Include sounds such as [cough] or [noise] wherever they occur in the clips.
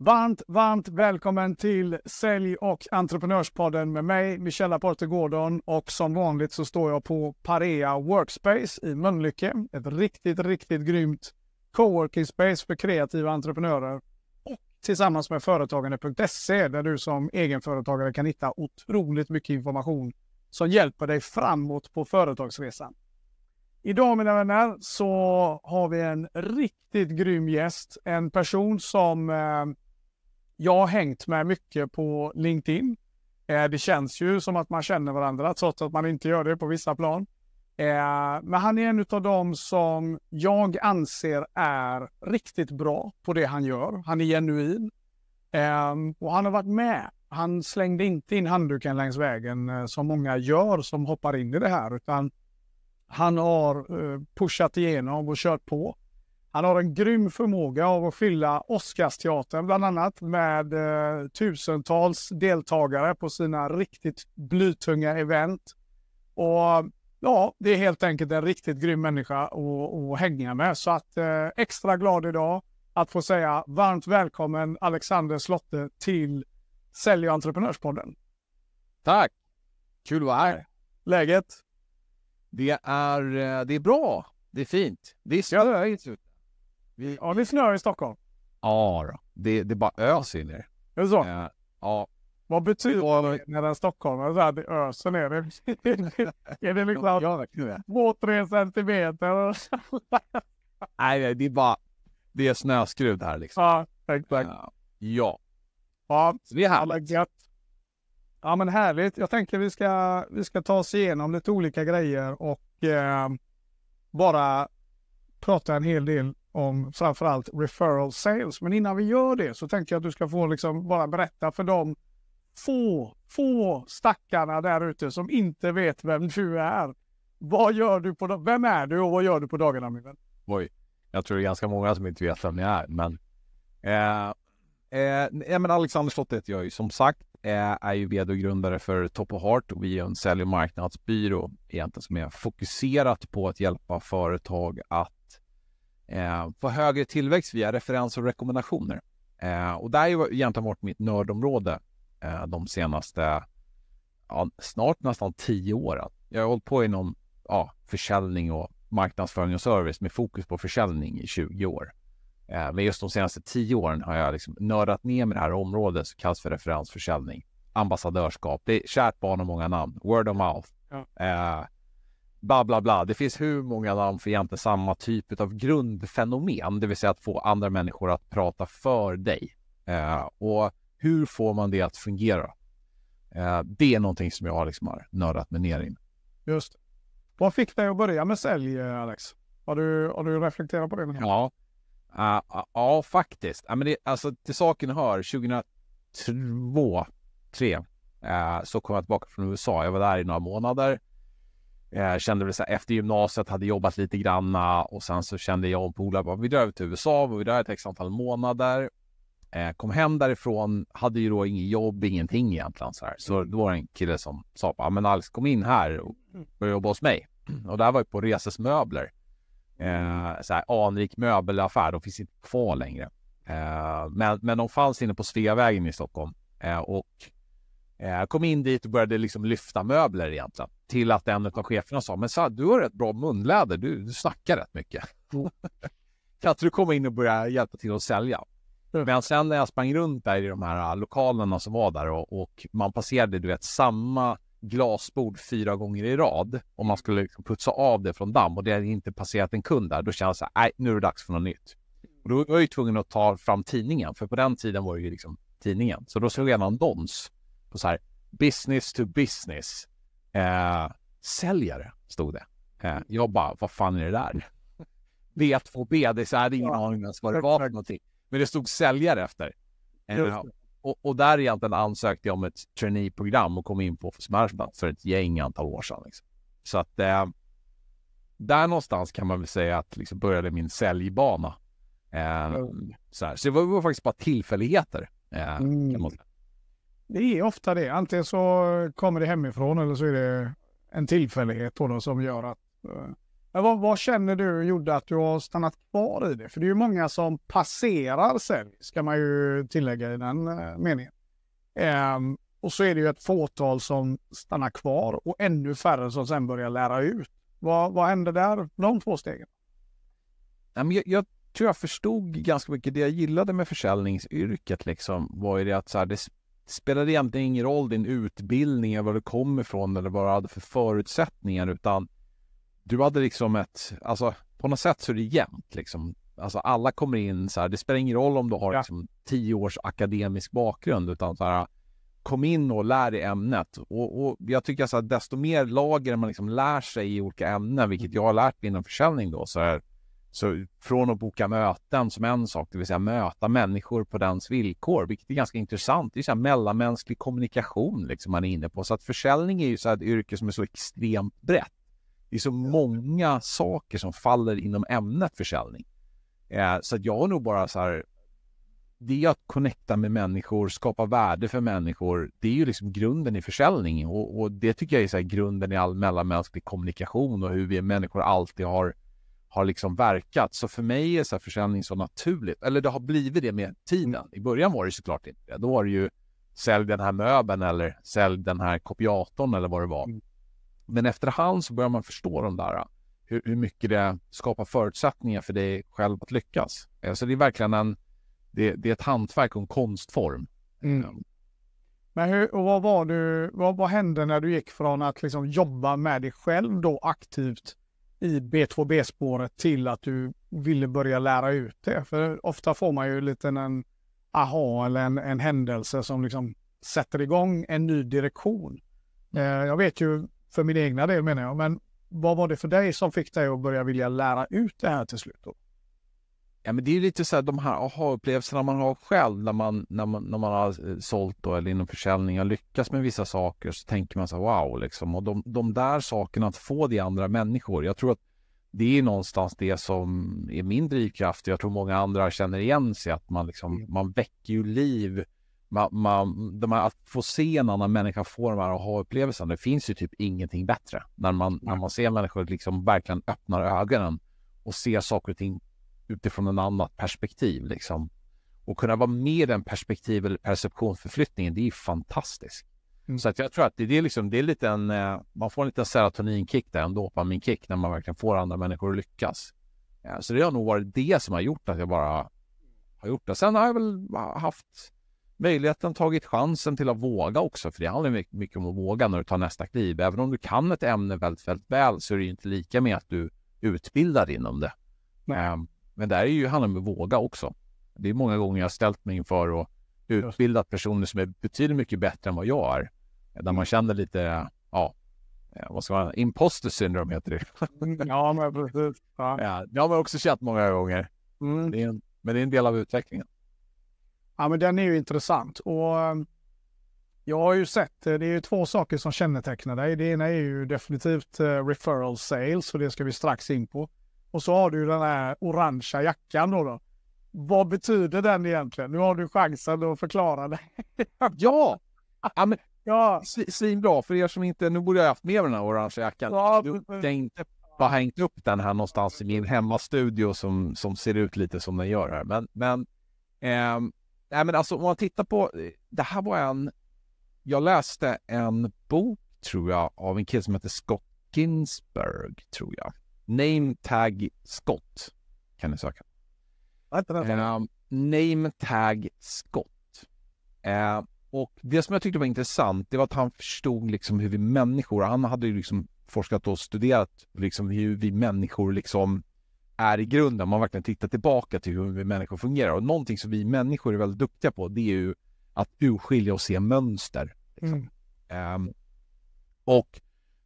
Varmt, varmt välkommen till Sälj och entreprenörspodden med mig, Michelle Aporte Gordon. Och som vanligt så står jag på Parea Workspace i Mölnlycke. Ett riktigt, riktigt grymt coworking space för kreativa entreprenörer. Och tillsammans med företagande.se där du som egenföretagare kan hitta otroligt mycket information som hjälper dig framåt på företagsresan. Idag mina vänner så har vi en riktigt grym gäst. En person som eh, jag har hängt med mycket på LinkedIn. Eh, det känns ju som att man känner varandra trots att man inte gör det på vissa plan. Eh, men han är en av dem som jag anser är riktigt bra på det han gör. Han är genuin. Ehm, och han har varit med. Han slängde inte in handduken längs vägen eh, som många gör som hoppar in i det här utan han har pushat igenom och kört på. Han har en grym förmåga av att fylla Oscarsteatern bland annat med eh, tusentals deltagare på sina riktigt blytunga event. Och ja, det är helt enkelt en riktigt grym människa att, att hänga med. Så att eh, extra glad idag att få säga varmt välkommen Alexander Slotte till Sälj och entreprenörspodden. Tack! Kul att vara här. Läget? Det är, eh, det är bra. Det är fint. Det är vi... Ja, det snöar i Stockholm. Ja, då. Det, det bara öser ner. Är det så? Eh, ja. Vad betyder och... när den stockholmare säger att det öser ner? är det liksom ja, två, tre centimeter? nej, nej, det är bara det är snöskrud här liksom. Ja, exakt. Ja. Ja, ja så det är härligt. Ja, ja, men härligt. Jag tänker vi ska, vi ska ta oss igenom lite olika grejer och eh, bara prata en hel del om framförallt referral sales. Men innan vi gör det så tänkte jag att du ska få liksom bara berätta för de få, få stackarna där ute som inte vet vem du är. Vad gör du på Vem är du och vad gör du på dagarna min vän? Oj, jag tror det är ganska många som inte vet vem jag är, men... Eh, eh, ja, men Alexander Slott heter jag ju som sagt. Eh, är ju vd och grundare för Top of Heart och vi är en sälj och marknadsbyrå egentligen som är fokuserat på att hjälpa företag att eh, få högre tillväxt via referenser och rekommendationer. Eh, och där har egentligen varit mitt nördområde eh, de senaste ja, snart nästan tio åren. Jag har hållit på inom ja, försäljning och marknadsföring och service med fokus på försäljning i 20 år. Eh, men just de senaste tio åren har jag liksom nördat ner med det här området som kallas för referensförsäljning, ambassadörskap. Det är kärt barn och många namn, word of mouth. Ja. Eh, bla bla bla. Det finns hur många namn för egentligen samma typ av grundfenomen, det vill säga att få andra människor att prata för dig. Eh, och hur får man det att fungera? Eh, det är någonting som jag liksom har nördat mig ner i. Just Vad fick dig att börja med sälj, Alex? Har du, har du reflekterat på det? Ja, uh, uh, uh, faktiskt. I men det, alltså, till saken hör, 2002, 2003 eh, så kom jag tillbaka från USA. Jag var där i några månader jag eh, kände väl så här, efter gymnasiet hade jobbat lite granna och sen så kände jag och polare bara, vi drar över till USA, vi drar ett antal månader. Eh, kom hem därifrån, hade ju då inget jobb, ingenting egentligen så här. Så mm. då var det en kille som sa, ja men Alex kom in här och mm. börja jobba hos mig. Och det här var ju på Resesmöbler. Eh, så här, anrik möbelaffär, de finns inte kvar längre. Eh, men, men de fanns inne på Sveavägen i Stockholm. och kom in dit och började liksom lyfta möbler egentligen till att en av cheferna sa, men Sad, du har rätt bra munläder, du, du snackar rätt mycket. kan [laughs] inte du komma in och börja hjälpa till att sälja? Mm. Men sen när jag sprang runt där i de här äh, lokalerna som var där och, och man passerade, du vet, samma glasbord fyra gånger i rad och man skulle liksom putsa av det från damm och det hade inte passerat en kund där, då kände jag så här, nej, nu är det dags för något nytt. Och då var jag ju tvungen att ta fram tidningen, för på den tiden var det ju liksom tidningen. Så då såg jag en annons på så här, business to business Eh, säljare, stod det. Eh, mm. jag bara, vad fan är det där? V2B, [laughs] det är så här, ingen aning vad det var för någonting. Men det stod säljare efter. Eh, och, och där egentligen ansökte jag om ett traineeprogram och kom in på Smashbat för ett gäng antal år sedan. Liksom. Så att eh, där någonstans kan man väl säga att liksom började min säljbana. Eh, mm. så, så, det var, var faktiskt bara tillfälligheter. Eh, mm. kan man mm. säga. Det är ofta det. Antingen så kommer det hemifrån eller så är det en tillfällighet då som gör att... Eh, men vad, vad, känner du gjorde att du har stannat kvar i det? För det är ju många som passerar sälj, ska man ju tillägga i den äh, meningen. Ähm, och så är det ju ett fåtal som stannar kvar och ännu färre som sen börjar lära ut. Vad, vad hände där, de två stegen? Jag, jag tror jag förstod ganska mycket. Det jag gillade med försäljningsyrket liksom var ju det att så här, det, spelar det egentligen ingen roll din utbildning eller var du kom ifrån eller vad du hade för förutsättningar utan du hade liksom ett, alltså på något sätt så är det jämnt liksom. Alltså alla kommer in så här, det spelar ingen roll om du har ja. liksom, tio års akademisk bakgrund utan så här, kom in och lär dig ämnet. Och, och jag tycker så desto mer lager man liksom lär sig i olika ämnen, vilket mm. jag har lärt mig inom försäljning då, så här, så från att boka möten som en sak, det vill säga möta människor på dens villkor, vilket är ganska intressant. Det är så mellanmänsklig kommunikation liksom man är inne på. Så att försäljning är ju så ett yrke som är så extremt brett. Det är så många saker som faller inom ämnet försäljning. Eh, så att jag har nog bara så här, det är att connecta med människor, skapa värde för människor. Det är ju liksom grunden i försäljning och, och det tycker jag är så grunden i all mellanmänsklig kommunikation och hur vi människor alltid har har liksom verkat. Så för mig är så här försäljning så naturligt. Eller det har blivit det med tiden. Mm. I början var det såklart inte det. Då var det ju sälj den här möbeln eller sälj den här kopiatorn eller vad det var. Mm. Men efterhand så börjar man förstå de där, hur, hur, mycket det skapar förutsättningar för dig själv att lyckas. Eh, så det är verkligen en, det, det är ett hantverk och en konstform. Mm. Eh. Men hur, och vad, var du, vad, vad hände när du gick från att liksom jobba med dig själv då aktivt i B2B-spåret till att du ville börja lära ut det? För ofta får man ju lite en aha eller en, en händelse som liksom sätter igång en ny direktion. Mm. Eh, jag vet ju för min egna del menar jag, men vad var det för dig som fick dig att börja vilja lära ut det här till slut? Då? Ja, men det är lite så här, de här aha-upplevelserna man har själv när man, när man, när man har eh, sålt då, eller inom försäljning har lyckats med vissa saker så tänker man så här, wow, liksom. Och de, de där sakerna, att få det i andra människor. Jag tror att det är någonstans det som är min drivkraft. Jag tror många andra känner igen sig att man, liksom, mm. man väcker ju liv. Man, man, de här, att få se en annan människa få de här aha-upplevelserna. Det finns ju typ ingenting bättre när man, när man ser människor liksom verkligen öppnar ögonen och ser saker och ting utifrån en annat perspektiv. Liksom. Och kunna vara med i den perspektiv eller perceptionsförflyttningen, det är fantastiskt. Mm. Så att jag tror att det, det är, liksom, det är lite en, eh, man får en liten serotoninkick där, en dopaminkick när man verkligen får andra människor att lyckas. Ja, eh, så det har nog varit det som har gjort att jag bara har gjort det. Sen har jag väl haft möjligheten, tagit chansen till att våga också, för det handlar mycket om att våga när du tar nästa kliv. Även om du kan ett ämne väldigt, väldigt väl så är det inte lika med att du utbildar inom det. Um, men där är ju, handlar det om att våga också. Det är många gånger jag ställt mig inför och utbildat personer som är betydligt mycket bättre än vad jag är. Där man mm. känner lite, ja, eh, vad ska man, säga, imposter syndrome heter det. Mm, ja, men precis. Ja. [laughs] Ja, det har man också känt många gånger. Mm. Det en, men det är en del av utvecklingen. Ja, men den är ju intressant. Och ehm, jag har ju sett, eh, det är ju två saker som kännetecknar dig. Det ena är ju definitivt eh, referral sales och det ska vi strax in på. Och så har du den här orangea jackan då. då. Vad betyder den egentligen? Nu har du chansen att förklara det. [laughs] ja! ja, men, ja. Svinbra, för er som inte... Nu borde jag haft med den här orangea jackan. Ja, du, jag inte bara hängt upp den här någonstans i min hemmastudio som, som ser ut lite som den gör här. Men, men, eh, nej, men alltså om man tittar på... Det här var en... Jag läste en bok, tror jag, av en kille som heter Scott Ginsberg, tror jag. Nametag Scott kan ni söka. Vänta, vänta. Um, name Scott. Uh, och det som jag tyckte var intressant, det var att han förstod liksom hur vi människor, han hade ju liksom forskat och studerat liksom hur vi människor liksom är i grunden. Man verkligen tittar tillbaka till hur vi människor fungerar. Och någonting som vi människor är väldigt duktiga på, det är ju att urskilja och se mönster. Liksom. Mm. Um, och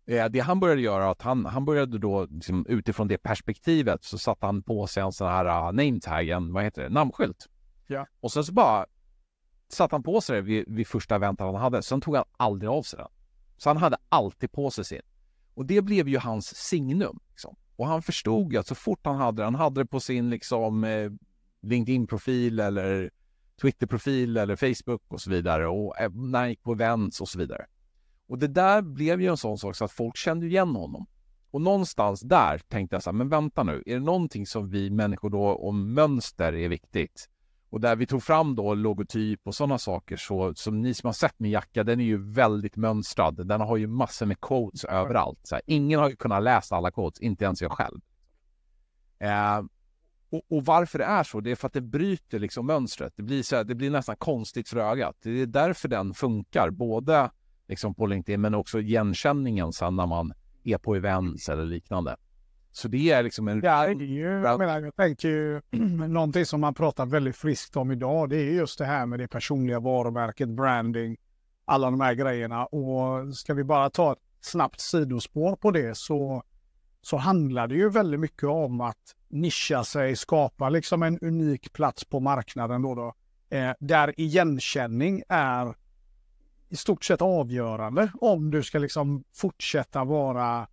Eh, det han började göra, att han, han började då liksom, utifrån det perspektivet så satte han på sig en sån här uh, ah, nametag, en vad heter det, namnskylt. Ja. Och sen så bara satte han på sig det vid, vid första väntan han hade. Sen tog han aldrig av sig den. Så han hade alltid på sig sin. Och det blev ju hans signum. Liksom. Och han förstod ju att så fort han hade den, han hade det på sin liksom, eh, LinkedIn-profil eller Twitter-profil eller Facebook och så vidare och eh, när han gick på events och så vidare. Och det där blev ju en sån sak så att folk kände igen honom. Och någonstans där tänkte jag så här, men vänta nu, är det någonting som vi människor då om mönster är viktigt? Och där vi tog fram då logotyp och sådana saker så som ni som har sett min jacka, den är ju väldigt mönstrad. Den har ju massor med quotes överallt. Så här, ingen har ju kunnat läsa alla codes, inte ens jag själv. Eh, och, och, varför det är så, det är för att det bryter liksom mönstret. Det blir, så här, det blir nästan konstigt för ögat. Det är därför den funkar, både liksom på LinkedIn, men också igenkänningen sen när man är på events eller liknande. Så det är liksom en... Ja, det är ju, jag menar, jag tänker ju, [clears throat] någonting som man pratar väldigt friskt om idag, det är just det här med det personliga varumärket, branding, alla de här grejerna. Och ska vi bara ta ett snabbt sidospår på det så, så handlar det ju väldigt mycket om att nischa sig, skapa liksom en unik plats på marknaden då. då eh, där igenkänning är i stort sett avgörande om du ska liksom fortsätta vara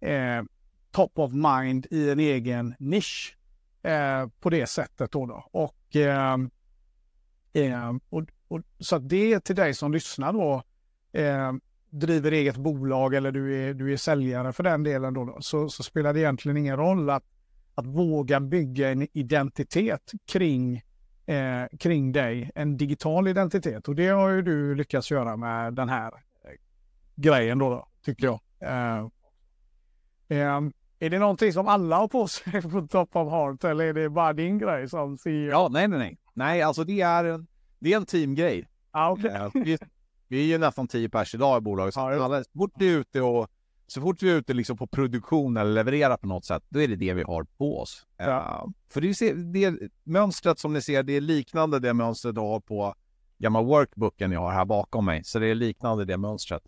eh, top of mind i en egen nisch eh, på det sättet. Då, då. Och, eh, och, och, så att det till dig som lyssnar då, ehm, driver eget bolag eller du är, du är säljare för den delen då, då så, så, spelar det egentligen ingen roll att, att våga bygga en identitet kring eh, kring dig, en digital identitet. Och det har ju du lyckats göra med den här eh, grejen då, då tyckte jag. Eh, eh, är det någonting som alla har på sig [laughs] på Top of Heart eller är det bara din grej som CEO? Ja, nej, nej, nej. Nej, alltså det är en, det är en teamgrej. Ah, okay. Eh, vi, vi, är ju nästan tio pers idag i bolaget. Så alla, fort är ute och så fort vi är ute liksom på produktion eller levererar på något sätt, då är det det vi har på oss. Eh, ja. För det, det mönstret som ni ser, det är liknande det mönstret du har på gamla workbooken jag har här bakom mig. Så det är liknande det mönstret.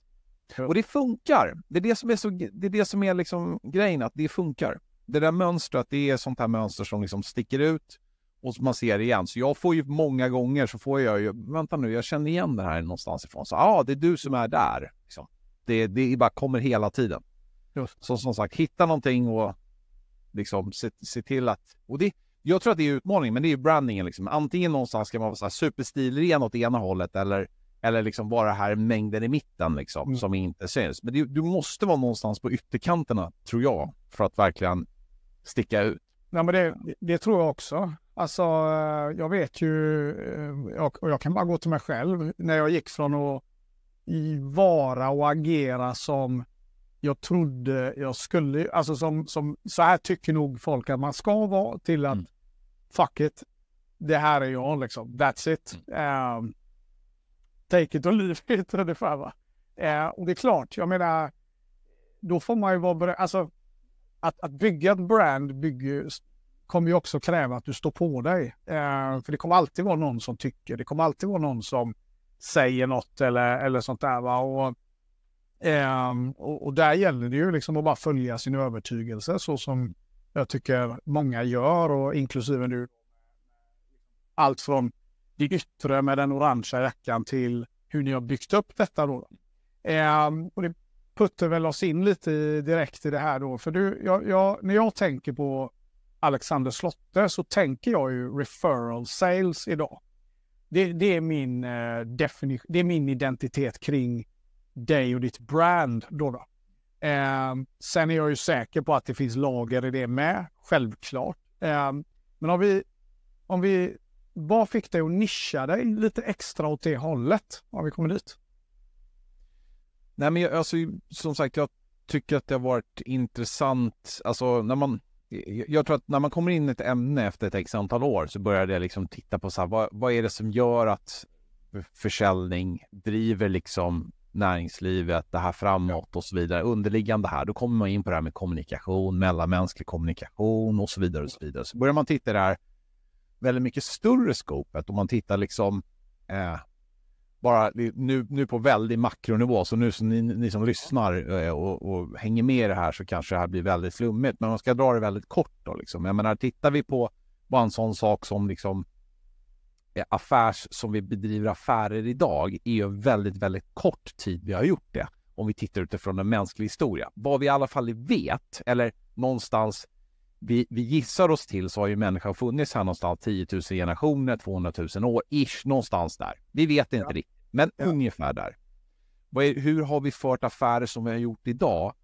Och det funkar. Det är det som är, så, det är, det som är liksom grejen, att det funkar. Det där mönstret, det är sånt här mönster som liksom sticker ut och som man ser igen. Så jag får ju många gånger så får jag ju, vänta nu, jag känner igen det här någonstans ifrån. Så ja, ah, det är du som är där det, det bara kommer hela tiden. Så som sagt, hitta någonting och liksom se, se till att... Och det, jag tror att det är utmaningen, men det är ju brandingen. Liksom. Antingen någonstans ska man vara så här superstilren åt ena hållet eller, eller liksom vara här mängden i mitten liksom, mm. som inte syns. Men det, du måste vara någonstans på ytterkanterna, tror jag, för att verkligen sticka ut. Nej, men det, det tror jag också. Alltså, eh, jag vet ju, eh, och jag kan bara gå till mig själv, när jag gick från att vara och agera som jag trodde jag skulle, alltså som, som så här tycker nog folk att man ska vara till att mm. fuck it, det här är jag liksom, that's it. Mm. Um, take it or leave it ungefär va. Uh, och det är klart, jag menar, då får man ju vara beredd, alltså att, att bygga ett brand bygger, kommer ju också kräva att du står på dig. Uh, för det kommer alltid vara någon som tycker, det kommer alltid vara någon som säger något eller, eller sånt där. Va? Och, Um, och, och, där gäller det ju liksom att bara följa sin övertygelse så som jag tycker många gör och inklusive nu Allt från det yttre med den orangea jackan till hur ni har byggt upp detta då. Um, och det puttar väl oss in lite direkt i det här då, för du, jag, jag, när jag tänker på Alexander Slotte så tänker jag ju referral sales idag. Det, det, är min eh, definition, det är min identitet kring dig och ditt brand. Då, då. Eh, sen är jag ju säker på att det finns lager i det med, självklart. Eh, men om vi, om vi, vad fick dig att nischa dig lite extra åt det hållet? Om vi kommer dit. Nej men jag, alltså, som sagt, jag tycker att det har varit intressant, alltså när man jag tror att när man kommer in i ett ämne efter ett x antal år så börjar det liksom titta på så här, vad, vad, är det som gör att försäljning driver liksom näringslivet, det här framåt och så vidare, underliggande här, då kommer man in på det här med kommunikation, mellanmänsklig kommunikation och så vidare och så vidare. Så börjar man titta i det här väldigt mycket större skopet och man tittar liksom eh, bara nu, nu på väldigt makronivå, så nu så ni, ni som lyssnar eh, och, och, hänger med i det här så kanske det här blir väldigt flummigt. Men man ska dra det väldigt kort då liksom. Jag menar, tittar vi på bara en sån sak som liksom eh, affärs som vi bedriver affärer idag är ju väldigt, väldigt kort tid vi har gjort det. Om vi tittar utifrån en mänsklig historia. Vad vi i alla fall vet, eller någonstans vi, vi gissar oss till så har ju människan funnits här någonstans 10 000 generationer, 200 000 år, ish, någonstans där. Vi vet inte ja. riktigt, men ja. ungefär där. Är, hur har vi fört affärer som vi har gjort idag?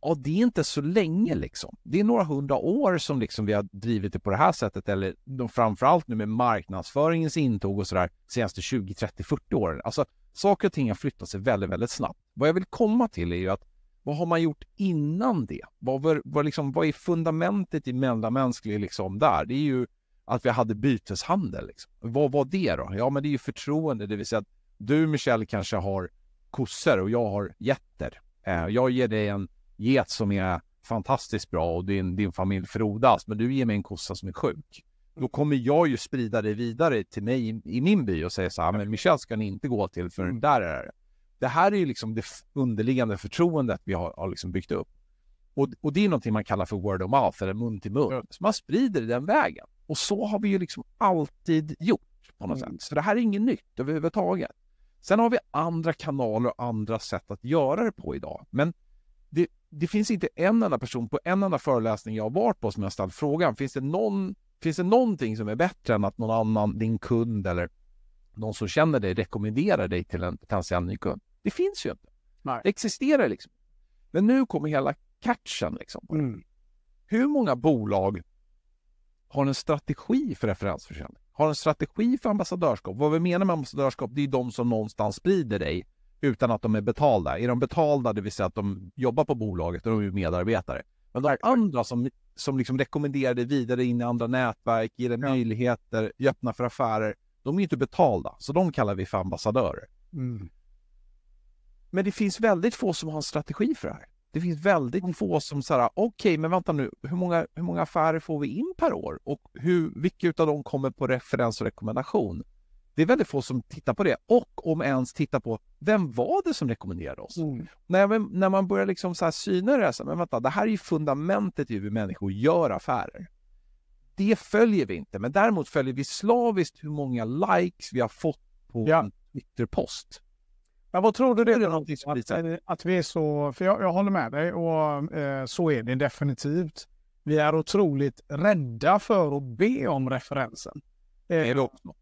Ja, det är inte så länge liksom. Det är några hundra år som liksom vi har drivit det på det här sättet, eller framförallt nu med marknadsföringens intåg och sådär, senaste 20, 30, 40 åren. Alltså, saker och ting har flyttat sig väldigt, väldigt snabbt. Vad jag vill komma till är ju att vad har man gjort innan det? Vad, var, vad, liksom, vad är fundamentet i mellanmänsklig liksom där? Det är ju att vi hade byteshandel. Liksom. Vad var det då? Ja, men det är ju förtroende, det vill säga att du Michel kanske har kossor och jag har getter. Eh, jag ger dig en get som är fantastiskt bra och din, din familj frodas, men du ger mig en kossa som är sjuk. Då kommer jag ju sprida det vidare till mig i, i min by och säga så här, men Michel ska ni inte gå till för mm. där är det. Det här är ju liksom det underliggande förtroendet vi har, har liksom byggt upp. Och, och, det är någonting man kallar för word of mouth eller mun till mun. Så man sprider det den vägen. Och så har vi ju liksom alltid gjort på något mm. sätt. Så det här är inget nytt överhuvudtaget. Sen har vi andra kanaler och andra sätt att göra det på idag. Men det, det finns inte en enda person på en enda föreläsning jag har varit på som jag ställt frågan, finns det, någon, finns det någonting som är bättre än att någon annan, din kund eller någon som känner dig rekommenderar dig till en potentiell ny kund. Det finns ju inte. Nej. Det existerar liksom. Men nu kommer hela catchen. Liksom. Mm. Hur många bolag har en strategi för referensförsäljning? Har en strategi för ambassadörskap? Vad vi menar med ambassadörskap, det är de som någonstans sprider dig utan att de är betalda. Är de betalda, det vill säga att de jobbar på bolaget, och de är medarbetare. Men de andra som, som liksom rekommenderar dig vidare in i andra nätverk, ger dig ja. möjligheter, är öppna för affärer. De är inte betalda, så de kallar vi för ambassadörer. Mm. Men det finns väldigt få som har en strategi för det här. Det finns väldigt mm. få som säger, okej, okay, men vänta nu, hur många, hur många affärer får vi in per år och hur, vilka av dem kommer på referens och rekommendation? Det är väldigt få som tittar på det och om ens tittar på vem var det som rekommenderade oss? Mm. När, när man börjar liksom så här syna det här, så men vänta, det här är ju fundamentet i hur människor gör affärer det följer vi inte, men däremot följer vi slaviskt hur många likes vi har fått på ja. en Twitterpost. Men vad tror du det är? Att, eh, att, vi är så, för jag, jag håller med dig och eh, så är det definitivt. Vi är otroligt rädda för att be om referensen. Eh, det är det också.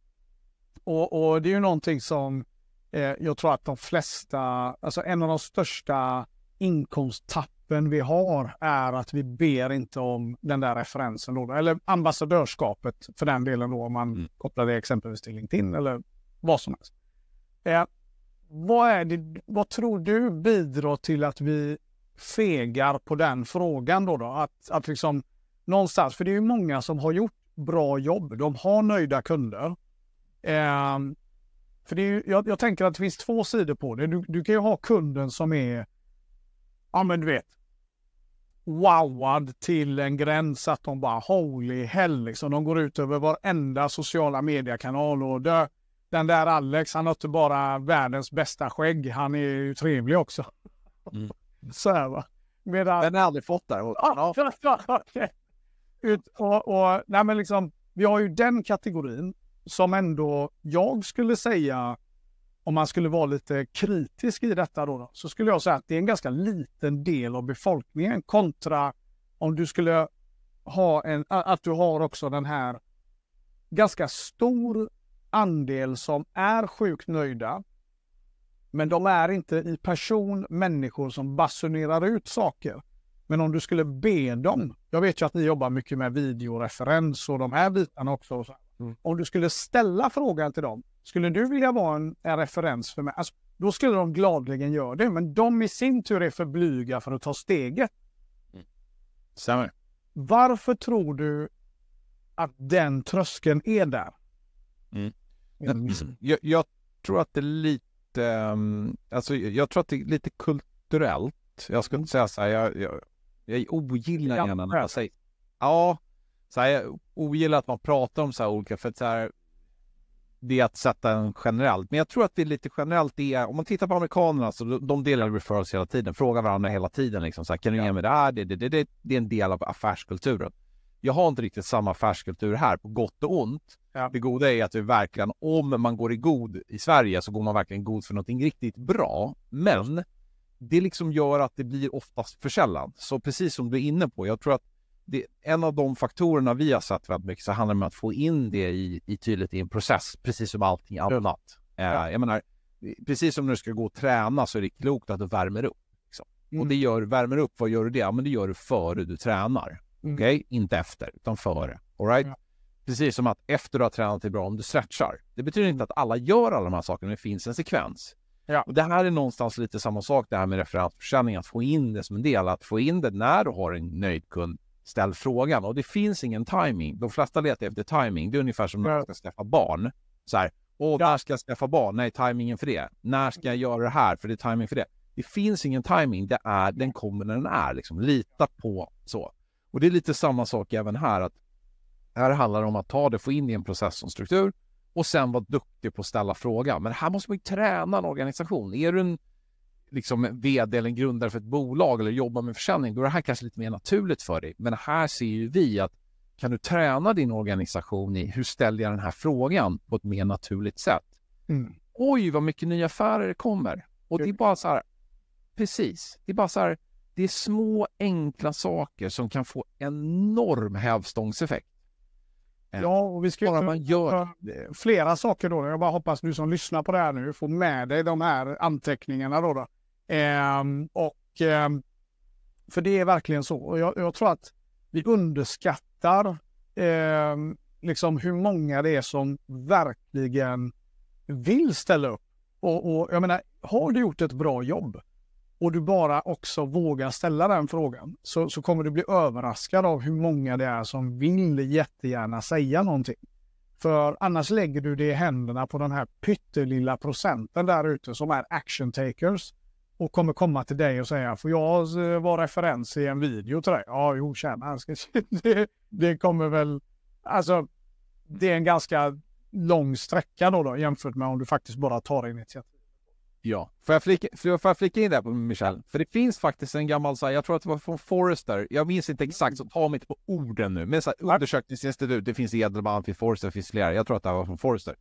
Och, och, det är ju någonting som eh, jag tror att de flesta, alltså en av de största inkomsttapp hjälpen vi har är att vi ber inte om den där referensen, då, eller ambassadörskapet för den delen då, om man mm. kopplar det exempelvis till LinkedIn eller vad som helst. Eh, vad, är det, vad tror du bidrar till att vi fegar på den frågan då? då? Att, att liksom någonstans, för det är ju många som har gjort bra jobb. De har nöjda kunder. Eh, för det är ju, jag, jag, tänker att det finns två sidor på det. Du, du kan ju ha kunden som är, ja men du vet, wowad till en gräns att de bara holy hell liksom. De går ut över varenda sociala mediekanal och dö. Den där Alex, han har inte bara världens bästa skägg, han är ju trevlig också. Mm. [laughs] Så här va. Medan... Den har aldrig fått där. Ah, okay. Ut, och, och, nej men liksom, vi har ju den kategorin som ändå jag skulle säga om man skulle vara lite kritisk i detta då, så skulle jag säga att det är en ganska liten del av befolkningen kontra om du skulle ha en, att du har också den här ganska stor andel som är sjukt nöjda. Men de är inte i person människor som basunerar ut saker. Men om du skulle be dem, jag vet ju att ni jobbar mycket med videoreferens och de här bitarna också. Mm. Om du skulle ställa frågan till dem, skulle du vilja vara en, en referens för mig? Alltså, då skulle de gladligen göra det, men de i sin tur är för blyga för att ta steget. Mm. Stämmer. Varför tror du att den tröskeln är där? Mm. Mm. [clears throat] Jag, jag, tror att det är lite, ehm, alltså jag tror att det är lite kulturellt. Jag skulle mm. inte säga så här, jag, jag, jag ogillar gärna när man säger, ja, så här, jag ogillar att man pratar om så här olika, för så här, det är att sätta en generellt. Men jag tror att det är lite generellt är, om man tittar på amerikanerna, så de delar referrals hela tiden, frågar varandra hela tiden. Liksom, så här, kan du ge mig det här? Det, det, det, det, det är en del av affärskulturen. Jag har inte riktigt samma affärskultur här, på gott och ont. Ja. Det goda är att vi verkligen, om man går i god i Sverige, så går man verkligen god för någonting riktigt bra. Men det liksom gör att det blir oftast för sällan. Så precis som du är inne på, jag tror att det, en av de faktorerna vi har sett väldigt mycket så handlar det om att få in det i, i tydligt i en process, precis som allting annat. Eh, ja. jag menar, precis som när du ska gå och träna så är det klokt att du värmer upp. Liksom. Mm. Och det mm. gör, värmer upp, vad gör du det? Ja, men det gör du före du tränar. Mm. Okej, okay? inte efter, utan före. All right? Ja. Precis som att efter du har tränat är bra om du stretchar. Det betyder inte mm. att alla gör alla de här sakerna, men det finns en sekvens. Ja. Och det här är någonstans lite samma sak, det här med referensförsäljning, att få in det som en del, att få in det när du har en nöjd kund ställ frågan. Och det finns ingen timing. De flesta letar efter timing. Det är ungefär som när man ska skaffa barn. Så här, Åh, när ska jag skaffa barn? Nej, timingen för det. När ska jag göra det här? För det är timing för det. Det finns ingen timing. Det är, den kommer när den är. Liksom. Lita på så. Och det är lite samma sak även här. att Här handlar det om att ta det, få in det i en process som struktur och sen vara duktig på att ställa frågan. Men här måste man ju träna en organisation. Är du en liksom vd eller grundare för ett bolag eller jobbar med försäljning, då är det här kanske lite mer naturligt för dig. Men här ser ju vi att kan du träna din organisation i hur ställer jag den här frågan på ett mer naturligt sätt? Mm. Oj, vad mycket nya affärer det kommer. Och det är bara så här, precis, det är bara så här, det är små enkla saker som kan få enorm hävstångseffekt. Eh, ja, och vi ska bara man gör flera saker då. Jag bara hoppas du som lyssnar på det här nu får med dig de här anteckningarna då. då. Ehm, och, ehm, för det är verkligen så. Och jag, jag tror att vi underskattar ehm, liksom hur många det är som verkligen vill ställa upp. Och, och, jag menar, har du gjort ett bra jobb och du bara också vågar ställa den frågan så, så kommer du bli överraskad av hur många det är som vill jättegärna säga någonting. För annars lägger du det i händerna på den här pyttelilla procenten där ute som är action takers och kommer komma till dig och säga får jag eh, vara referens i en video till dig? Ja, jo, tjena. [laughs] Det, kommer väl... Alltså, det är en ganska lång sträcka då, då jämfört med om du faktiskt bara tar initiativ. Ja, får jag flika, får jag flika in där på Michel? För det finns faktiskt en gammal, så här, jag tror att det var från Forrester, jag minns inte exakt, så ta mig inte på orden nu, men så här, undersökningsinstitut, det finns Edelman, det finns Forrester, det finns flera, jag tror att det här var från Forrester.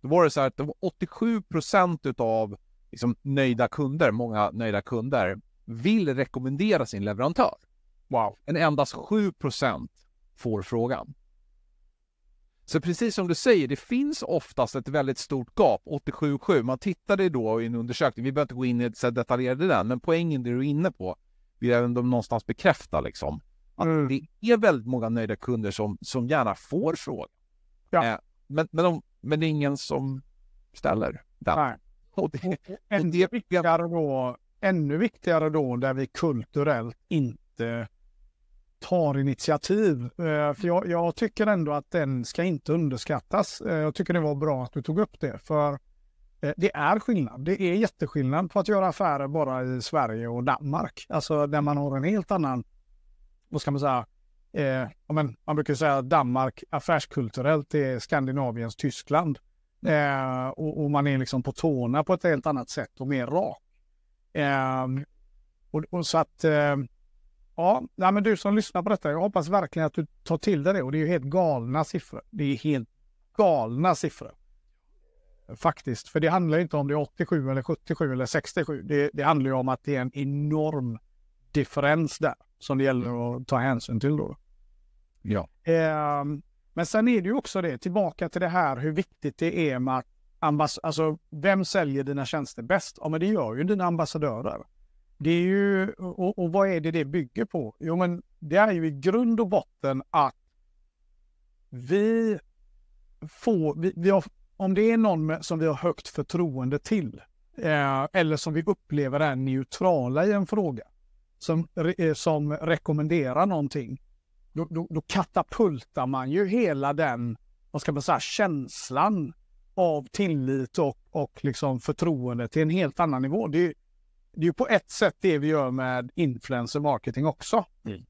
Då var det så här att det var 87 procent utav liksom nöjda kunder, många nöjda kunder, vill rekommendera sin leverantör. Wow. En endast 7 får frågan. Så precis som du säger, det finns oftast ett väldigt stort gap, 87,7. Man tittade då i en undersökning, vi behöver inte gå in i så detaljerade den, men poängen det du är inne på vill även ändå någonstans bekräfta liksom. Att mm. det är väldigt många nöjda kunder som, som gärna får frågan. Ja. Eh, men, men, de, men det är ingen som ställer den. Nej. Och det, och, ännu, och viktigare då, ännu viktigare då där vi kulturellt inte tar initiativ. Eh, för jag, jag, tycker ändå att den ska inte underskattas. Eh, jag tycker det var bra att du tog upp det. För eh, det är skillnad. Det är jätteskillnad på att göra affärer bara i Sverige och Danmark. Alltså där man har en helt annan, vad ska man säga, eh, man brukar säga att Danmark affärskulturellt är Skandinaviens Tyskland. Eh, och, och, man är liksom på tårna på ett helt annat sätt och mer rak. Eh, och, och, så att, eh, ja, nej, men du som lyssnar på detta, jag hoppas verkligen att du tar till dig det. Och det är ju helt galna siffror. Det är helt galna siffror. Faktiskt, för det handlar inte om det är 87 eller 77 eller 67. Det, det handlar ju om att det är en enorm differens där som det gäller att ta hänsyn till då. Ja. Ehm, men sen är det ju också det, tillbaka till det här hur viktigt det är med ambass alltså vem säljer dina tjänster bäst? Ja, men det gör ju dina ambassadörer. Det är ju, och, och vad är det det bygger på? Jo, men det är ju i grund och botten att vi får, vi, vi har, om det är någon med, som vi har högt förtroende till eh, eller som vi upplever är neutrala i en fråga som, eh, som rekommenderar någonting, då, då, då katapultar man ju hela den, vad ska man säga, känslan av tillit och, och liksom förtroende till en helt annan nivå. Det är, det är på ett sätt det vi gör med influencer marketing också. Mm.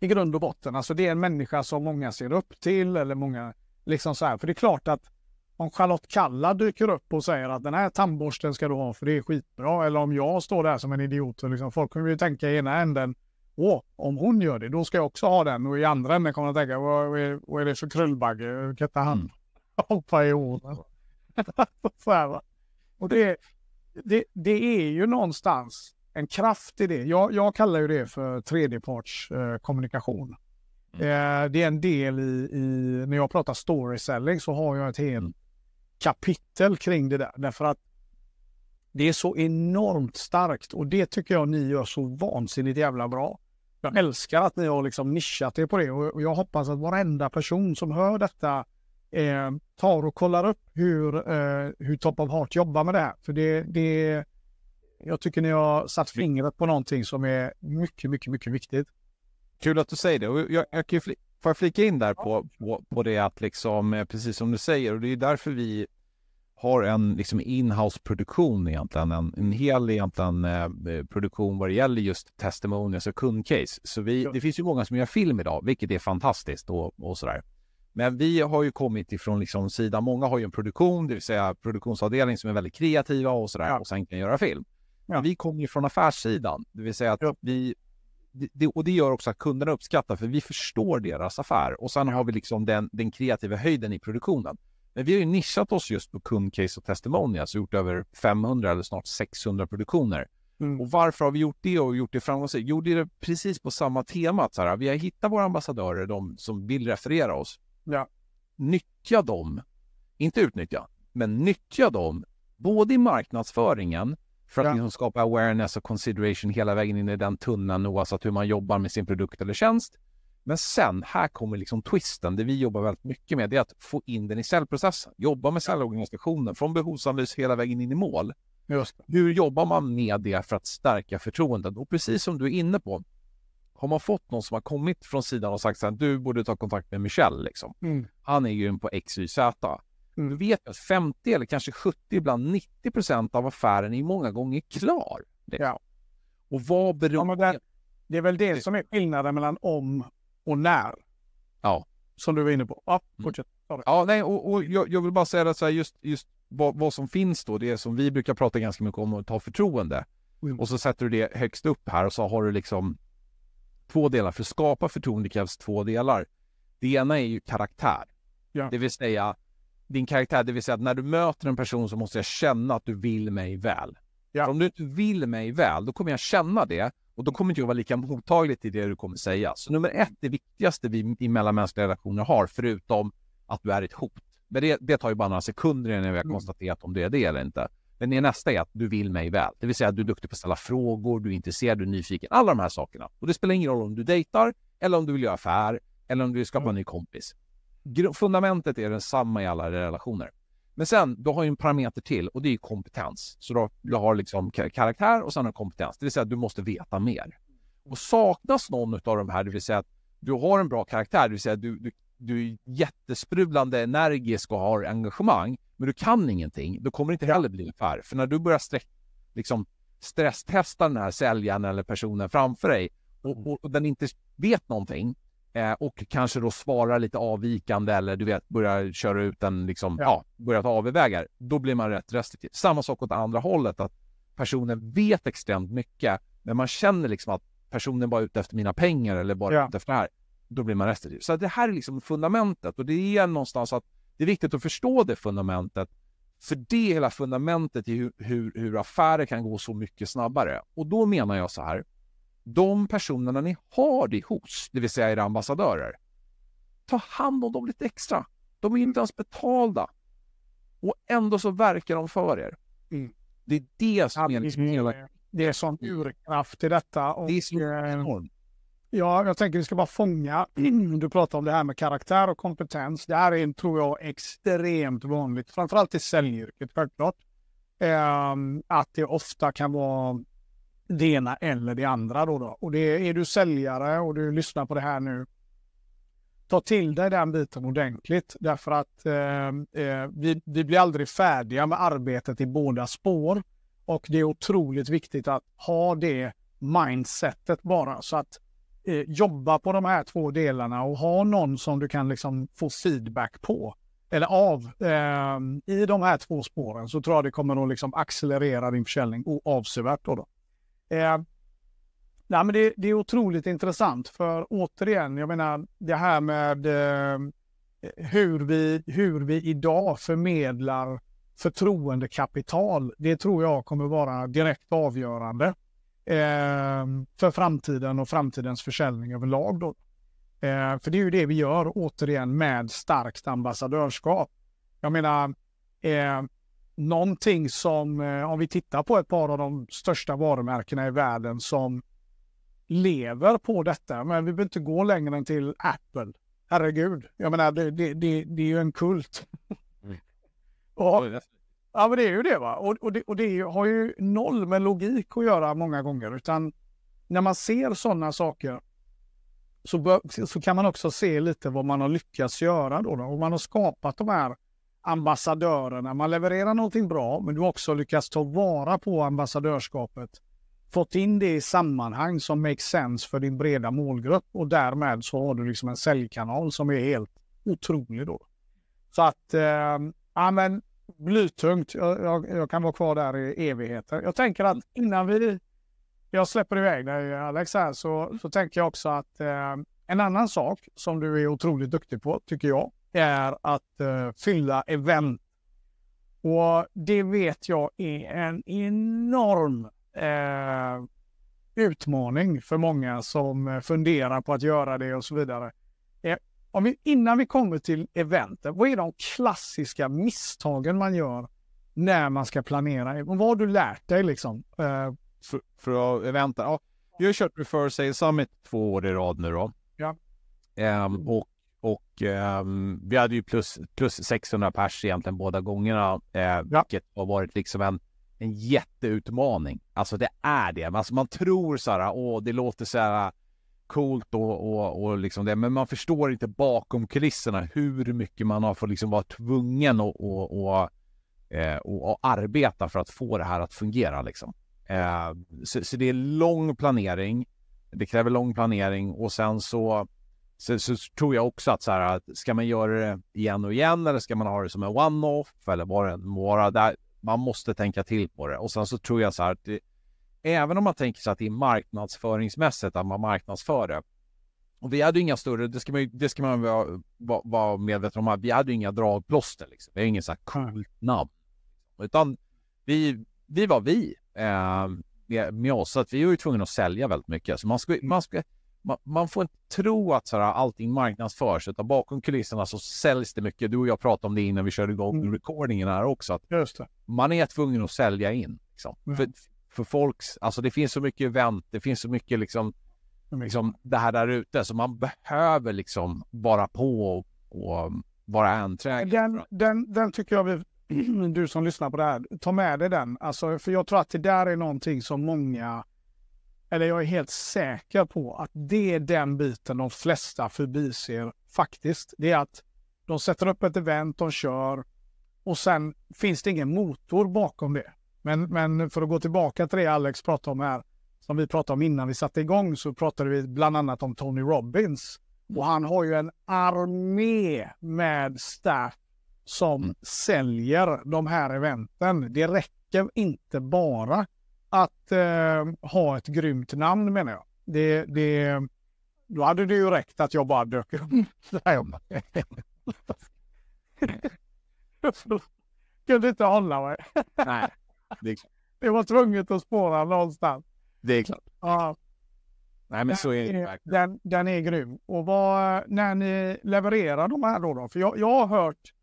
I grund och botten. Alltså det är en människa som många ser upp till eller många liksom så här. För det är klart att om Charlotte Kalla dyker upp och säger att den här tandborsten ska du ha för det är skitbra. Eller om jag står där som en idiot. Och liksom, folk kommer ju tänka i ena änden åh, om hon gör det, då ska jag också ha den. Och i andra änden kommer jag att tänka, vad, vad, är, vad är det för krullbagge? Hur kan inte han mm. hoppa i åren? och det, det, det är ju någonstans en kraft i det. Jag, jag kallar ju det för tredjepartskommunikation. Eh, mm. eh, det är en del i, i, när jag pratar storyselling så har jag ett helt mm. kapitel kring det där. Därför att det är så enormt starkt och det tycker jag ni gör så vansinnigt jävla bra. Jag älskar att ni har liksom nischat er på det och jag hoppas att varenda person som hör detta eh, tar och kollar upp hur, eh, hur Top of Heart jobbar med det här. För det, det, jag tycker ni har satt fingret på någonting som är mycket, mycket, mycket viktigt. Kul att du säger det. Och jag, jag kan ju fli, får jag flika in där på, på, på det att liksom, eh, precis som du säger, och det är därför vi har en liksom inhouse-produktion egentligen, en, en hel egentligen, eh, produktion vad det gäller just testimonials och kundcase. Så vi, det finns ju många som gör film idag, vilket är fantastiskt och, och sådär. Men vi har ju kommit ifrån liksom sidan, många har ju en produktion, det vill säga produktionsavdelning som är väldigt kreativa och sådär ja. och sen kan göra film. Ja. Vi kommer ju från affärssidan, det vill säga att ja. vi det, och det gör också att kunderna uppskattar för vi förstår deras affär och sen har vi liksom den, den kreativa höjden i produktionen. Men vi har ju nischat oss just på kundcase och testimonials alltså och gjort över 500 eller snart 600 produktioner. Mm. Och varför har vi gjort det och gjort det framgångsrikt? Jo, det är precis på samma tema. Så här. Vi har hittat våra ambassadörer, de som vill referera oss. Ja. Nyttja dem, inte utnyttja, men nyttja dem både i marknadsföringen för att ja. liksom skapa awareness och consideration hela vägen in i den tunnan oavsett hur man jobbar med sin produkt eller tjänst. Men sen, här kommer liksom twisten, det vi jobbar väldigt mycket med, det är att få in den i säljprocessen. Jobba med säljorganisationen, från behovsanalys hela vägen in i mål. Just. Hur jobbar man med det för att stärka förtroendet? Och precis som du är inne på, har man fått någon som har kommit från sidan och sagt att du borde ta kontakt med Michel, liksom. Mm. han är ju på XYZ. Mm. Du vet att 50 eller kanske 70, ibland 90 procent av affären är många gånger klar. Det. Ja. Och vad beror ja, det? Det är väl det som är skillnaden mellan om och när. Ja. Som du var inne på. Ja, mm. fortsätt. Mm. Ja, nej, och, och jag, jag, vill bara säga att så här, just, just vad, vad, som finns då, det som vi brukar prata ganska mycket om, att ta förtroende. Mm. Och så sätter du det högst upp här och så har du liksom två delar. För att skapa förtroende krävs två delar. Det ena är ju karaktär. Ja. Det vill säga din karaktär, det vill säga att när du möter en person så måste jag känna att du vill mig väl. Ja. Om du inte vill mig väl, då kommer jag känna det och då kommer inte jag vara lika mottaglig till det du kommer säga. Så nummer ett, det viktigaste vi i mellanmänskliga relationer har, förutom att du är ett hot. Men det, det tar ju bara några sekunder innan vi har mm. konstaterat om du är det eller inte. Men det nästa är att du vill mig väl. Det vill säga att du är duktig på att ställa frågor, du är intresserad, du är nyfiken. Alla de här sakerna. Och det spelar ingen roll om du dejtar, eller om du vill göra affär, eller om du vill skapa en ny kompis. Fundamentet är detsamma i alla relationer. Men sen, du har ju en parameter till och det är kompetens. Så då har liksom karaktär och sen har kompetens, det vill säga att du måste veta mer. Och saknas någon av de här, det vill säga att du har en bra karaktär, det vill säga du, du, du är jättesprudlande energisk och har engagemang, men du kan ingenting, då kommer det inte heller bli affär. För när du börjar streck, liksom, stresstesta den här säljaren eller personen framför dig och, mm. och, och den inte vet någonting, Eh, och kanske då svarar lite avvikande eller du vet, börjar köra ut en, liksom, ja. ja, börjar ta avvägar. Då blir man rätt restriktiv. Samma sak åt andra hållet, att personen vet extremt mycket, men man känner liksom att personen bara är ute efter mina pengar eller bara ja. ute efter det här. Då blir man restriktiv. Så det här är liksom fundamentet och det är någonstans att det är viktigt att förstå det fundamentet. För det är hela fundamentet i hur, hur, hur affärer kan gå så mycket snabbare. Och då menar jag så här, de personerna ni har det hos, det vill säga era ambassadörer, ta hand om dem lite extra. De är inte ens betalda och ändå så verkar de för er. Mm. Det är det som är liksom hela... Det är sån urkraft i detta. Och, det är så eh, enormt. Ja, jag tänker vi ska bara fånga. [clears throat] Du pratar om det här med karaktär och kompetens. Det här är, tror jag, extremt vanligt. Framförallt i säljyrket, självklart. Ehm, att det ofta kan vara det ena eller det andra. Då, då. Och det, är du säljare och du lyssnar på det här nu, ta till dig den biten ordentligt. Därför att eh, eh, vi, vi blir aldrig färdiga med arbetet i båda spår. Och det är otroligt viktigt att ha det mindsetet bara. Så att eh, jobba på de här två delarna och ha någon som du kan liksom få feedback på eller av eh, i de här två spåren så tror jag det kommer att liksom accelerera din försäljning avsevärt. Då, då. Eh, nej, men det, det, är otroligt intressant för återigen, jag menar det här med eh, hur, vi, hur vi idag förmedlar förtroendekapital. Det tror jag kommer vara direkt avgörande eh, för framtiden och framtidens försäljning överlag. Då. Eh, för det är ju det vi gör återigen med starkt ambassadörskap. Jag menar, eh, någonting som, eh, om vi tittar på ett par av de största varumärkena i världen som lever på detta. Men vi behöver inte gå längre än till Apple. Herregud, jag menar det, det, det, det är ju en kult. Mm. och, ja men det är ju det va. Och, och det, och det ju, har ju noll med logik att göra många gånger. Utan när man ser sådana saker så, bör, så kan man också se lite vad man har lyckats göra då. då. Och man har skapat de här ambassadörerna. Man levererar någonting bra, men du har också lyckats ta vara på ambassadörskapet. Fått in det i sammanhang som makes sense för din breda målgrupp och därmed så har du liksom en säljkanal som är helt otrolig då. Så att, eh, ja men blytungt. Jag, jag, jag, kan vara kvar där i evigheter. Jag tänker att innan vi, jag släpper iväg dig Alex här, så, så tänker jag också att eh, en annan sak som du är otroligt duktig på, tycker jag, är att uh, fylla event. Och det vet jag är en enorm uh, utmaning för många som eh, funderar på att göra det och så vidare. om vi, innan vi kommer till eventen, vad är de klassiska misstagen man gör när man ska planera? Vad har du lärt dig liksom? För, för eventen? Ja, jag har kört Refer Sales Summit två år i rad nu då. Ja. Um, och och eh, vi hade ju plus, plus 600 pers egentligen båda gångerna, eh, ja. vilket har varit liksom en, en jätteutmaning. Alltså det är det. Alltså, man tror så här, åh, det låter så här coolt och, och, och liksom det, men man förstår inte bakom kulisserna hur mycket man har fått liksom vara tvungen att och, och, eh, och, och, arbeta för att få det här att fungera liksom. Eh, så, så det är lång planering. Det kräver lång planering och sen så så, så, tror jag också att så här, ska man göra det igen och igen eller ska man ha det som en one-off eller vad det vara? Där, man måste tänka till på det. Och sen så tror jag så här att det, även om man tänker sig att det är marknadsföringsmässigt att man marknadsför det. Och vi hade inga större, det ska man, det ska man vara, vara, medveten om, här. vi hade inga dragplåster liksom. Vi har inget så här coolt namn. Utan vi, vi var vi eh, med, med oss, så att vi var ju tvungna att sälja väldigt mycket. Så man ska, man ska man, får inte tro att så här, allting marknadsförs, utan bakom kulisserna så säljs det mycket. Du och jag pratade om det innan vi körde igång mm. recordingen här också. Att Man är tvungen att sälja in. Liksom. Mm. För, för folks, alltså det finns så mycket event, det finns så mycket liksom, liksom det här där ute, så man behöver liksom vara på och, och um, vara enträgen. Den, den, den tycker jag vi, [clears throat] du som lyssnar på det här, ta med dig den. Alltså, för jag tror att det där är någonting som många eller jag är helt säker på att det är den biten de flesta förbiser faktiskt. Det är att de sätter upp ett event, de kör och sen finns det ingen motor bakom det. Men, men för att gå tillbaka till det Alex pratade om här, som vi pratade om innan vi satte igång, så pratade vi bland annat om Tony Robbins. Mm. Och han har ju en armé med staff som mm. säljer de här eventen. Det räcker inte bara att eh, ha ett grymt namn menar jag. Det, det, då hade det ju räckt att jag bara dök upp. [laughs] [laughs] Kunde inte hålla mig. Nej, det är klart. Det var tvunget att spåra någonstans. Det är klart. Ja. Nej, men den, så är den, den är grym. Och vad, när ni levererar de här då, då för jag, jag har hört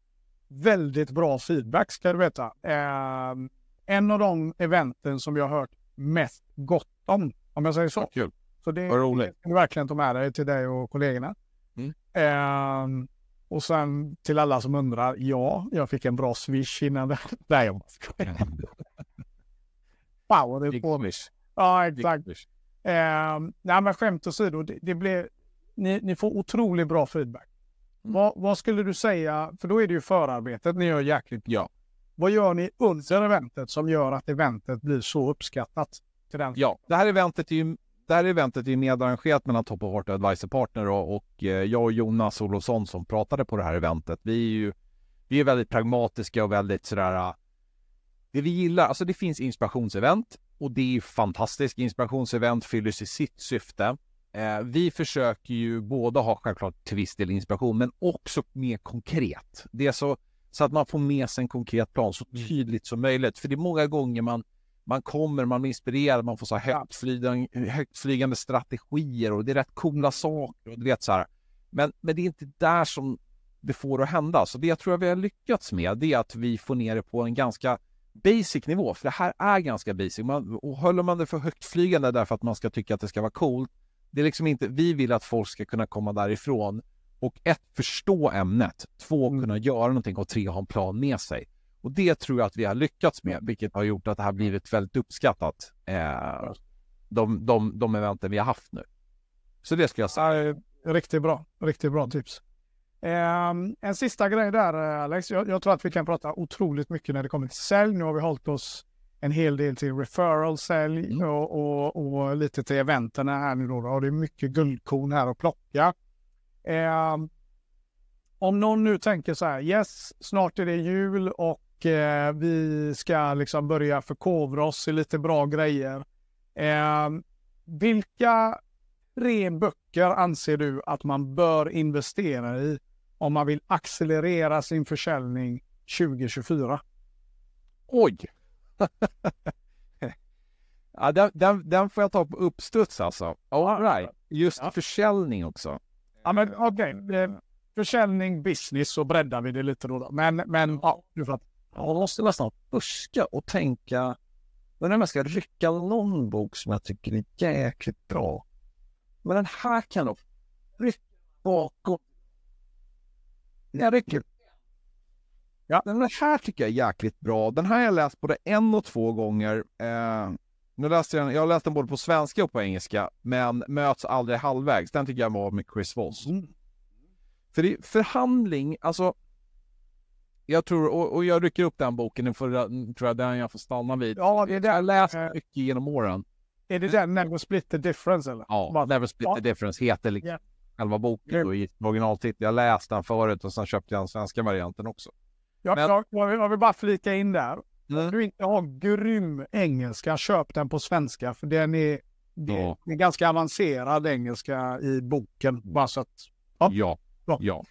väldigt bra feedback ska du veta. Eh, en av de eventen som jag har hört mest gott om, om jag säger så. Kul. Så det, Vad roligt. verkligen ta med dig till dig och kollegorna. Mm. Eh, och sen till alla som undrar, ja, jag fick en bra swish innan det. [laughs] Nej, jag bara skojar. Power det på. Ja, exakt. Eh, nej, men skämt åsido, det, det blev, ni, ni, får otroligt bra feedback. Mm. Vad, vad, skulle du säga, för då är det ju förarbetet ni gör jäkligt ja. Vad gör ni under eventet som gör att eventet blir så uppskattat? Till den? Ja, det här eventet är ju det här eventet är medarrangerat mellan Top of Heart Advisor Partner och, och eh, jag och Jonas Olofsson som pratade på det här eventet. Vi är ju vi är väldigt pragmatiska och väldigt sådär. Eh, det vi gillar, alltså det finns inspirationsevent och det är fantastiskt. Inspirationsevent fyller sig sitt syfte. Eh, vi försöker ju båda ha självklart till viss del inspiration, men också mer konkret. Det är så så att man får med sig en konkret plan så mm. tydligt som möjligt. För det är många gånger man, man kommer, man blir inspirerad, man får så högtflygande, högtflygande strategier och det är rätt coola saker. Och du vet, så här. Men, men det är inte där som det får att hända. Så det jag tror att vi har lyckats med det är att vi får ner det på en ganska basic nivå, för det här är ganska basic. Man, och håller man det för högtflygande därför att man ska tycka att det ska vara coolt, det är liksom inte, vi vill att folk ska kunna komma därifrån och ett, förstå ämnet. Två, mm. kunna göra någonting. Och tre, ha en plan med sig. Och det tror jag att vi har lyckats med, vilket har gjort att det här blivit väldigt uppskattat. Eh, de, de, de eventen vi har haft nu. Så det skulle jag säga. Riktigt bra, riktigt bra tips. Eh, en sista grej där eh, Alex. Jag, jag, tror att vi kan prata otroligt mycket när det kommer till sälj. Nu har vi hållit oss en hel del till referral sälj mm. och, och, och, lite till eventen här nu då. Och det är mycket guldkorn här att plocka. Eh, om någon nu tänker så här, yes, snart är det jul och eh, vi ska liksom börja förkovra oss i lite bra grejer. Eh, vilka tre böcker anser du att man bör investera i om man vill accelerera sin försäljning 2024? Oj! [laughs] ja, den, den, den, får jag ta på uppstuds alltså. All right. Just ja. försäljning också. Ja, men okej. Okay. Försäljning, business, så breddar vi det lite då. Men, men ja, du fattar. Jag måste nästan fuska och tänka. Men om jag ska rycka någon bok som jag tycker är jäkligt bra. Men den här kan de rycka bakom. Jag rycker. Ja. Den här tycker jag är jäkligt bra. Den här har jag läst både en och två gånger. Eh nu läste jag, jag läst den både på svenska och på engelska, men möts aldrig halvvägs. Den tycker jag var med Chris Voss. Mm. För det, förhandling, alltså. Jag tror, och, och, jag rycker upp den boken, för tror jag den jag får stanna vid. Ja, det där, jag läst eh. mycket genom åren. Är det mm. den Never Split the Difference eller? Ja, Man, Never Split ja. the Difference heter liksom yeah. själva boken yeah. i originaltiteln. Jag läste den förut och sen köpte jag den svenska varianten också. Jag, Men... jag, jag vill bara flika in där. Mm. du inte har grym engelska, köp den på svenska. För den är, det, ja. är ganska avancerad engelska i boken. Bara så att, ja. ja. ja. ja.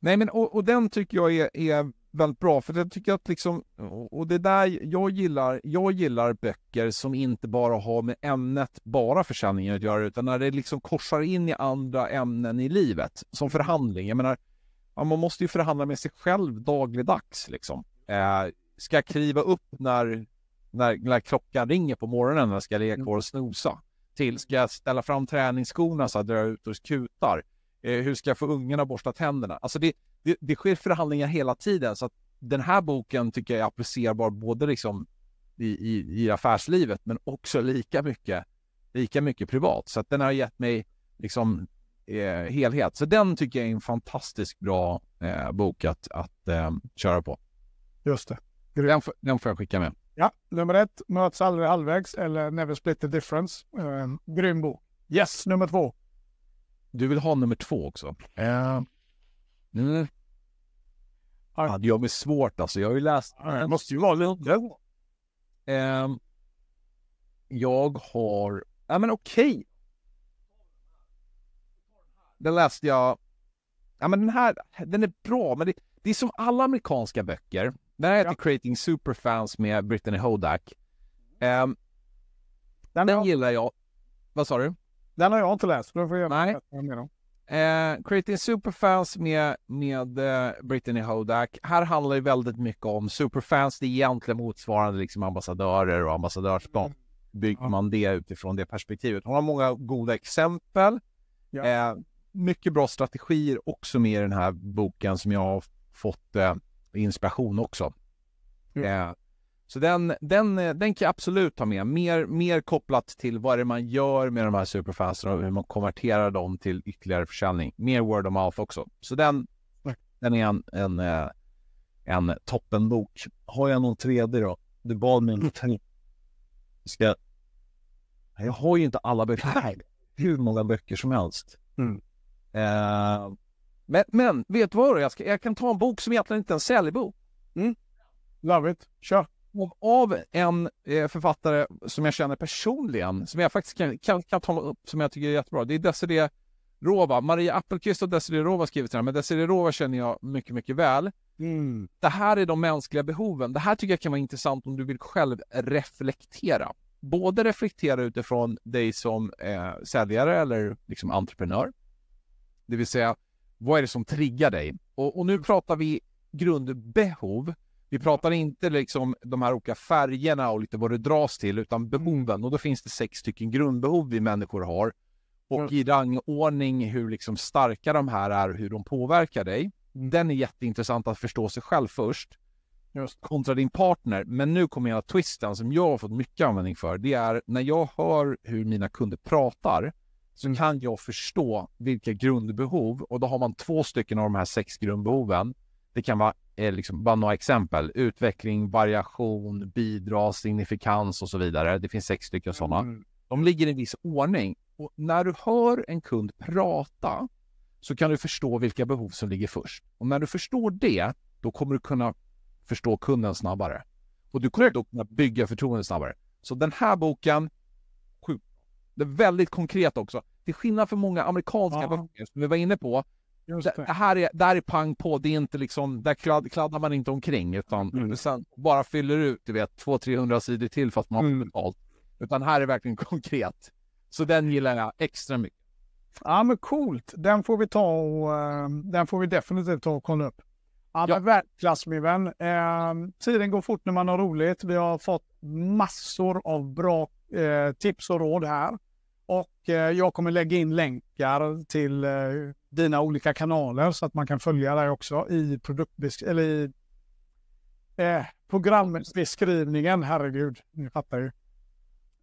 Nej, men och, och, den tycker jag är, är väldigt bra. För jag tycker att liksom, och det där jag gillar, jag gillar böcker som inte bara har med ämnet, bara försäljningen att göra, utan när det liksom korsar in i andra ämnen i livet. Som förhandling, jag menar, man måste ju förhandla med sig själv dagligdags liksom. Eh, ska kliva upp när, när, när klockan ringer på morgonen när jag ska ligga mm. kvar och snosa? Till ska jag ställa fram träningsskorna så att jag drar ut och kutar? Eh, hur ska jag få ungarna att borsta tänderna? Alltså det, det, det sker förhandlingar hela tiden så att den här boken tycker jag är applicerbar både liksom i, i, i affärslivet men också lika mycket, lika mycket privat. Så att den har gett mig liksom Eh, helhet. Så den tycker jag är en fantastiskt bra eh, bok att, att eh, köra på. Just det. Den, den får jag skicka med. Ja, nummer ett, Möts aldrig halvvägs eller Never split the difference. Eh, grym bok. Yes, nummer två. Du vill ha nummer två också? Eh, nu... Ja. Hade jag med svårt alltså. Jag har ju läst... Det måste ju vara lite... Eh, jag har... Ja, men okej. Okay. Den läste jag... Ja, men den här, den är bra, men det, det är som alla amerikanska böcker. Den här heter Creating Superfans med Brittany Hodak. Um, den, den jag... gillar jag. Vad sa du? Den har jag inte läst. Du får jag Nej. Eh, Creating Superfans med, med eh, Brittany Hodak. Här handlar det väldigt mycket om superfans. Det är egentligen motsvarande liksom ambassadörer och ambassadörskap. Mm. Bygger man det utifrån det perspektivet. Hon har många goda exempel. Ja. Eh, mycket bra strategier också med i den här boken som jag har fått eh, inspiration också. Mm. Eh, så den, den, den kan jag absolut ta med. Mer, mer kopplat till vad det är man gör med de här superfansen och hur man konverterar dem till ytterligare försäljning. Mer word of mouth också. Så den, mm. den är en, en, eh, en toppenbok. Har jag någon tredje då? Du bad mig om en. Ska... Jag har ju inte alla böcker. Hur många böcker som helst. Mm. Eh, men, men vet du vad? Jag, ska, jag kan ta en bok som egentligen inte är en säljbok. Mm. Love it. Kör. Och av en eh, författare som jag känner personligen, som jag faktiskt kan, kan, kan ta upp, som jag tycker är jättebra. Det är Desirée Rova. Maria Appelqvist och Desirée Rova har skrivit den här, men Desirée Rova känner jag mycket, mycket väl. Mm. Det här är de mänskliga behoven. Det här tycker jag kan vara intressant om du vill själv reflektera. Både reflektera utifrån dig som eh, säljare eller liksom entreprenör. Det vill säga, vad är det som triggar dig? Och, och nu mm. pratar vi grundbehov. Vi pratar inte liksom de här olika färgerna och lite vad det dras till, utan mm. behoven. Och då finns det sex stycken grundbehov vi människor har. Och mm. i rangordning hur liksom starka de här är och hur de påverkar dig. Den är jätteintressant att förstå sig själv först. Just. kontra din partner. Men nu kommer jag att twisten som jag har fått mycket användning för. Det är när jag hör hur mina kunder pratar så mm. kan jag förstå vilka grundbehov och då har man två stycken av de här sex grundbehoven. Det kan vara eh, liksom, bara några exempel. Utveckling, variation, bidrag, signifikans och så vidare. Det finns sex stycken sådana. Mm. De ligger i en viss ordning och när du hör en kund prata så kan du förstå vilka behov som ligger först. Och när du förstår det, då kommer du kunna förstå kunden snabbare och du kommer då kunna bygga förtroende snabbare. Så den här boken det är väldigt konkret också. Till skillnad från många amerikanska ja. böcker som vi var inne på. det. det här är, där är pang på, det är inte liksom, där kladd, kladdar man inte omkring utan mm. sen bara fyller ut, du vet, 200-300 sidor till för att man har mm. betalt. Utan här är verkligen [laughs] konkret. Så den gillar jag extra mycket. Ja men coolt, den får vi ta och uh, den får vi definitivt ta och kolla upp. Ja, ja. världsklass min vän. Uh, tiden går fort när man har roligt. Vi har fått massor av bra uh, tips och råd här. Och eh, jag kommer lägga in länkar till eh, dina olika kanaler så att man kan följa dig också i produktbeskrivningen, eller i eh, programbeskrivningen, herregud, ni fattar ju.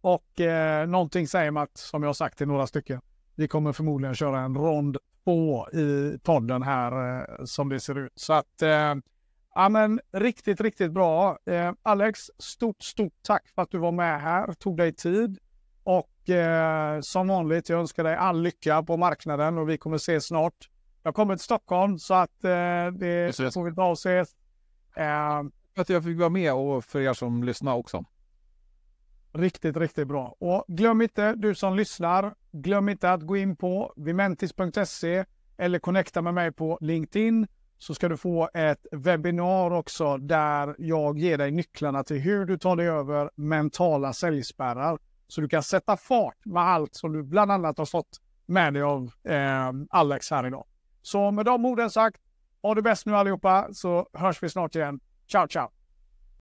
Och eh, någonting säger mig att, som jag har sagt till några stycken, vi kommer förmodligen köra en rond på i podden här eh, som det ser ut. Så att, eh, ja men riktigt, riktigt bra. Eh, Alex, stort, stort tack för att du var med här, tog dig tid. Och eh, som vanligt, jag önskar dig all lycka på marknaden och vi kommer ses snart. Jag kommer till Stockholm så att eh, det ses. får vi ta och se. Eh, att jag fick vara med och för er som lyssnar också. Riktigt, riktigt bra. Och glöm inte, du som lyssnar, glöm inte att gå in på vimentis.se eller connecta med mig på LinkedIn så ska du få ett webbinar också där jag ger dig nycklarna till hur du tar dig över mentala säljspärrar. Så du kan sätta fart med allt som du bland annat har fått med dig av eh, Alex här idag. Så med de orden sagt, ha det bäst nu allihopa så hörs vi snart igen. Ciao, ciao!